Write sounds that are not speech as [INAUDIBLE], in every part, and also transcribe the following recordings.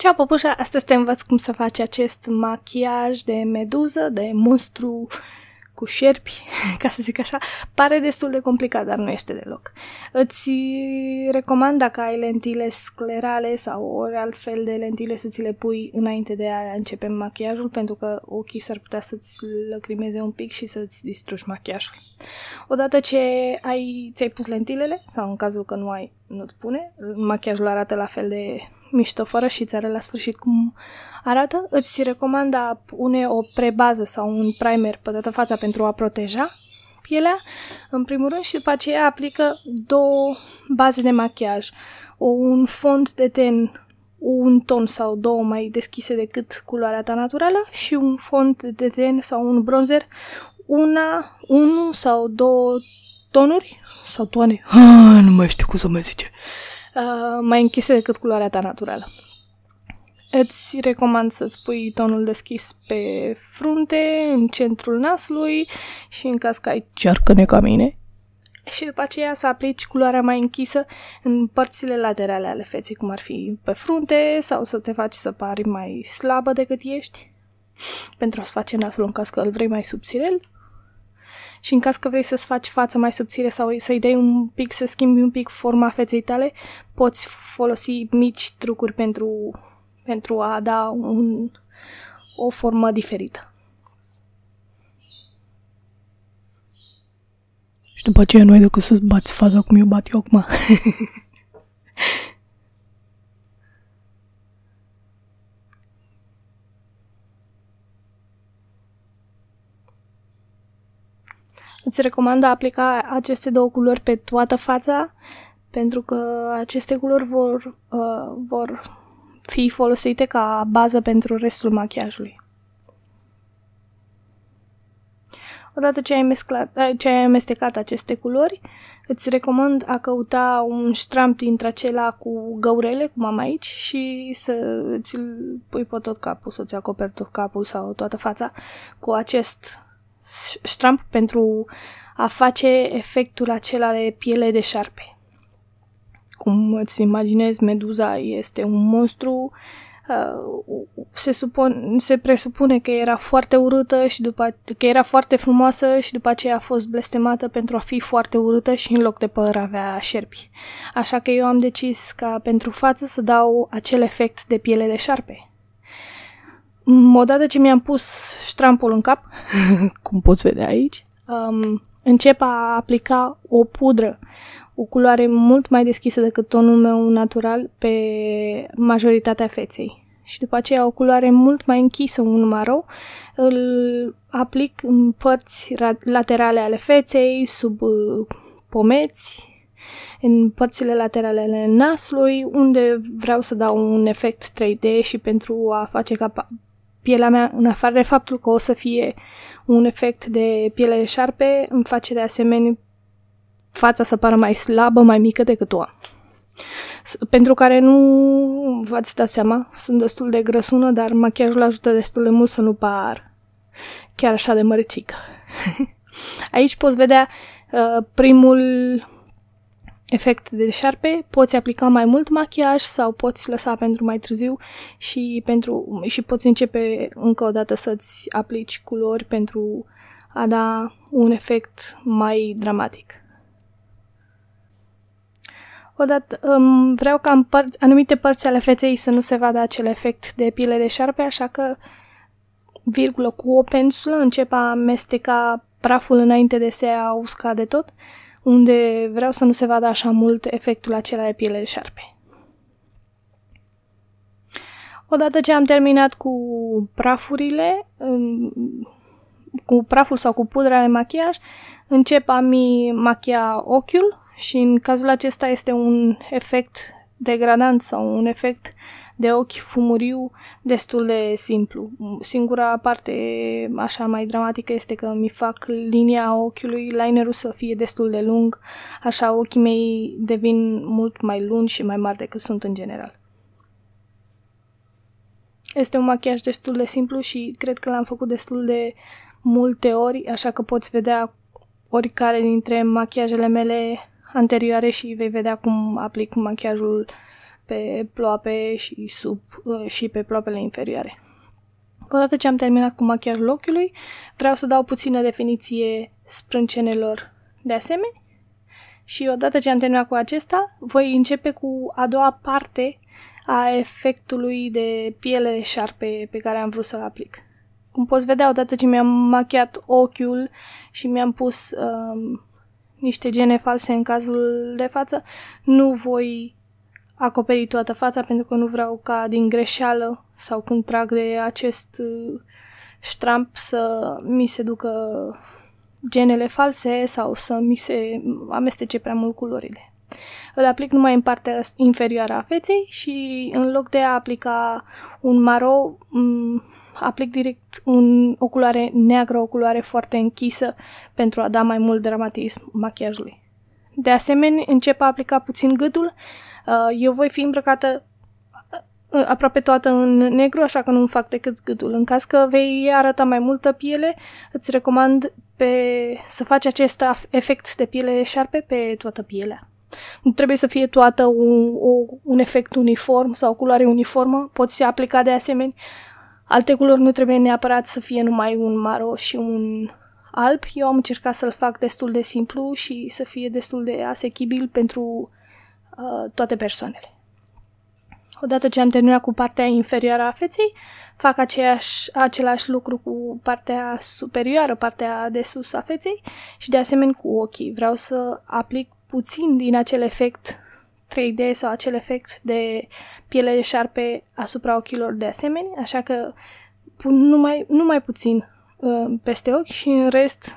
Ceau, păpușa! Astăzi te învăț cum să faci acest machiaj de meduză, de monstru cu șerpi, [LAUGHS] ca să zic așa. Pare destul de complicat, dar nu este deloc. Îți recomand dacă ai lentile sclerale sau ori altfel de lentile să ți le pui înainte de a începe machiajul, pentru că ochii s-ar putea să-ți lăcrimeze un pic și să-ți distrugi machiajul. Odată ce ai, ți-ai pus lentilele, sau în cazul că nu ai, nu-ți pune, machiajul arată la fel de mișto fără și ți la sfârșit cum arată, îți recomanda pune o prebază sau un primer pe toată fața pentru a proteja pielea, în primul rând, și după aceea aplică două baze de machiaj, o, un fond de ten un ton sau două mai deschise decât culoarea ta naturală și un fond de ten sau un bronzer, una, unu sau două tonuri sau toane, ah, nu mai știu cum să mai zice, uh, mai închise decât culoarea ta naturală. Îți recomand să-ți pui tonul deschis pe frunte, în centrul nasului și în caz că ai cearcăne ca mine. Și după aceea să aplici culoarea mai închisă în părțile laterale ale feței, cum ar fi pe frunte sau să te faci să pari mai slabă decât ești pentru a-ți face nasul în caz că îl vrei mai subțirel și în caz că vrei să-ți faci fața mai subțire sau să-i dai un pic, să schimbi un pic forma feței tale, poți folosi mici trucuri pentru, pentru a da un, o formă diferită. Și după aceea nu ai decât să-ți bați faza cum eu bat eu acum. [LAUGHS] Îți recomand a aplica aceste două culori pe toată fața, pentru că aceste culori vor, uh, vor fi folosite ca bază pentru restul machiajului. Odată ce ai, mesclat, eh, ce ai amestecat aceste culori, îți recomand a căuta un ștramp dintre acela cu găurele, cum am aici, și să îți pui pe tot capul, să-ți acoperi tot capul sau toată fața cu acest ștramp pentru a face efectul acela de piele de șarpe. Cum îți imaginezi, meduza este un monstru, uh, se, supun, se presupune că era foarte urâtă și după, că era foarte frumoasă și după aceea a fost blestemată pentru a fi foarte urâtă și în loc de păr avea șerpi. Așa că eu am decis ca pentru față să dau acel efect de piele de șarpe Odată ce mi-am pus ștrampul în cap, [LAUGHS] cum poți vedea aici, um, încep a aplica o pudră, o culoare mult mai deschisă decât tonul meu natural pe majoritatea feței. Și după aceea o culoare mult mai închisă, un maro, îl aplic în părți laterale ale feței, sub uh, pomeți, în părțile laterale ale nasului, unde vreau să dau un efect 3D și pentru a face ca pielea mea, în afară de faptul că o să fie un efect de piele de șarpe, îmi face de asemenea fața să pară mai slabă, mai mică decât o Pentru care nu v-ați dat seama, sunt destul de grăsună, dar machiajul ajută destul de mult să nu par chiar așa de măricică. [LAUGHS] Aici poți vedea uh, primul efect de șarpe, poți aplica mai mult machiaj sau poți lăsa pentru mai târziu și, pentru, și poți începe încă o dată să-ți aplici culori pentru a da un efect mai dramatic. Odată, um, vreau ca în părți, anumite părți ale feței să nu se vadă acel efect de piele de șarpe, așa că virgulă cu o pensulă începe a amesteca praful înainte de se a usca de tot unde vreau să nu se vadă așa mult efectul acela de piele de șarpe. Odată ce am terminat cu prafurile, cu praful sau cu pudra de machiaj, încep a mi machia ochiul și în cazul acesta este un efect degradant sau un efect de ochi fumuriu destul de simplu. Singura parte așa mai dramatică este că mi fac linia ochiului, linerul să fie destul de lung, așa ochii mei devin mult mai lungi și mai mari decât sunt în general. Este un machiaj destul de simplu și cred că l-am făcut destul de multe ori, așa că poți vedea oricare dintre machiajele mele anterioare și vei vedea cum aplic machiajul pe ploape și sub uh, și pe ploapele inferioare. Odată ce am terminat cu machiajul ochiului, vreau să dau puțină definiție sprâncenelor de asemenea și odată ce am terminat cu acesta, voi începe cu a doua parte a efectului de piele de șarpe pe care am vrut să-l aplic. Cum poți vedea, odată ce mi-am machiat ochiul și mi-am pus um, niște gene false în cazul de față. Nu voi acoperi toată fața pentru că nu vreau ca din greșeală sau când trag de acest uh, ștramp să mi se ducă genele false sau să mi se amestece prea mult culorile. Îl aplic numai în partea inferioară a feței și în loc de a aplica un maro, aplic direct un culoare neagră, o culoare foarte închisă pentru a da mai mult dramatism machiajului. De asemenea, încep a aplica puțin gâtul. Uh, eu voi fi îmbrăcată uh, aproape toată în negru, așa că nu-mi fac decât gâtul. În caz că vei arăta mai multă piele, îți recomand pe... să faci acest efect de piele șarpe pe toată pielea. Nu trebuie să fie toată un, un efect uniform sau o culoare uniformă, poți aplica de asemenea Alte culori nu trebuie neapărat să fie numai un maro și un alb. Eu am încercat să-l fac destul de simplu și să fie destul de asechibil pentru uh, toate persoanele. Odată ce am terminat cu partea inferioară a feței, fac aceeași, același lucru cu partea superioară, partea de sus a feței și de asemenea cu ochii. Vreau să aplic puțin din acel efect 3D sau acel efect de piele de șarpe asupra ochilor de asemenea, așa că pun numai, numai puțin uh, peste ochi și în rest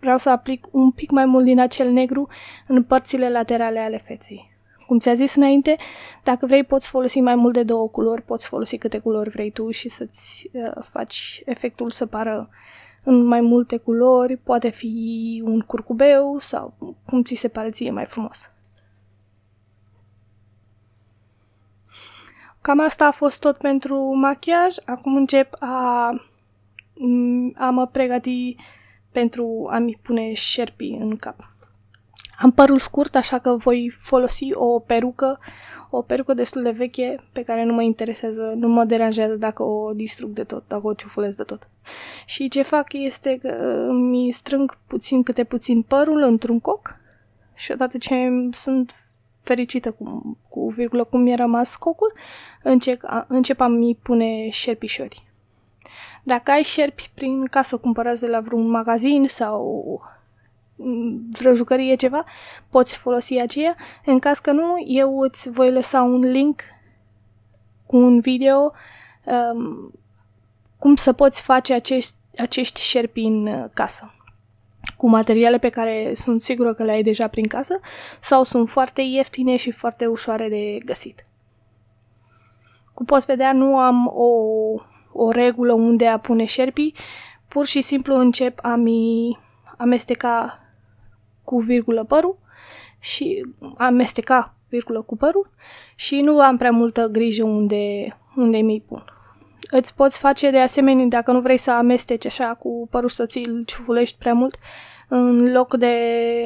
vreau să aplic un pic mai mult din acel negru în părțile laterale ale feței. Cum ți-a zis înainte, dacă vrei poți folosi mai mult de două culori, poți folosi câte culori vrei tu și să-ți uh, faci efectul să pară în mai multe culori, poate fi un curcubeu sau cum ți se pare ție mai frumos. Cam asta a fost tot pentru machiaj. Acum încep a, a mă pregăti pentru a-mi pune șerpii în cap. Am părul scurt, așa că voi folosi o perucă, o perucă destul de veche pe care nu mă interesează, nu mă deranjează dacă o distrug de tot, dacă o ciufulez de tot. Și ce fac este că mi strâng puțin câte puțin părul într-un coc și odată ce sunt fericită cu, cu virgulă cum mi-a rămas cocul, încep, încep a mi pune șerpișori. Dacă ai șerpi prin casă cumpărați de la vreun magazin sau mm, vreo jucărie ceva, poți folosi aceea. În caz că nu, eu îți voi lăsa un link cu un video um, cum să poți face acești, acești șerpi în uh, casă cu materiale pe care sunt sigură că le ai deja prin casă sau sunt foarte ieftine și foarte ușoare de găsit. Cum poți vedea, nu am o, o regulă unde a pune șerpii, pur și simplu încep a mi amesteca cu virgulă părul și amesteca virgulă cu părul și nu am prea multă grijă unde, unde mi-i pun. Îți poți face de asemenea, dacă nu vrei să amesteci așa cu părul să ți-l ciufulești prea mult, în loc de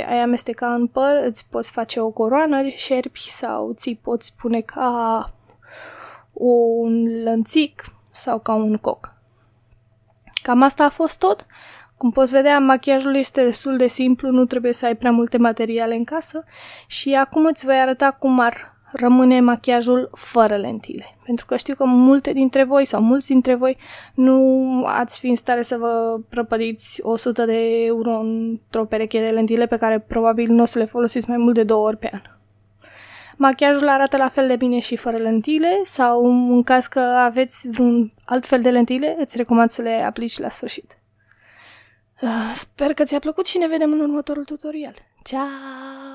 a-i amesteca în păr, îți poți face o coroană șerpi sau ți poți pune ca un lănțic sau ca un coc. Cam asta a fost tot. Cum poți vedea, machiajul este destul de simplu, nu trebuie să ai prea multe materiale în casă și acum îți voi arăta cum ar rămâne machiajul fără lentile. Pentru că știu că multe dintre voi sau mulți dintre voi nu ați fi în stare să vă prăpădiți 100 de euro într-o pereche de lentile pe care probabil nu o să le folosiți mai mult de două ori pe an. Machiajul arată la fel de bine și fără lentile sau în caz că aveți vreun alt fel de lentile, îți recomand să le aplici la sfârșit. Ah, sper că ți-a plăcut și ne vedem în următorul tutorial. Ciao!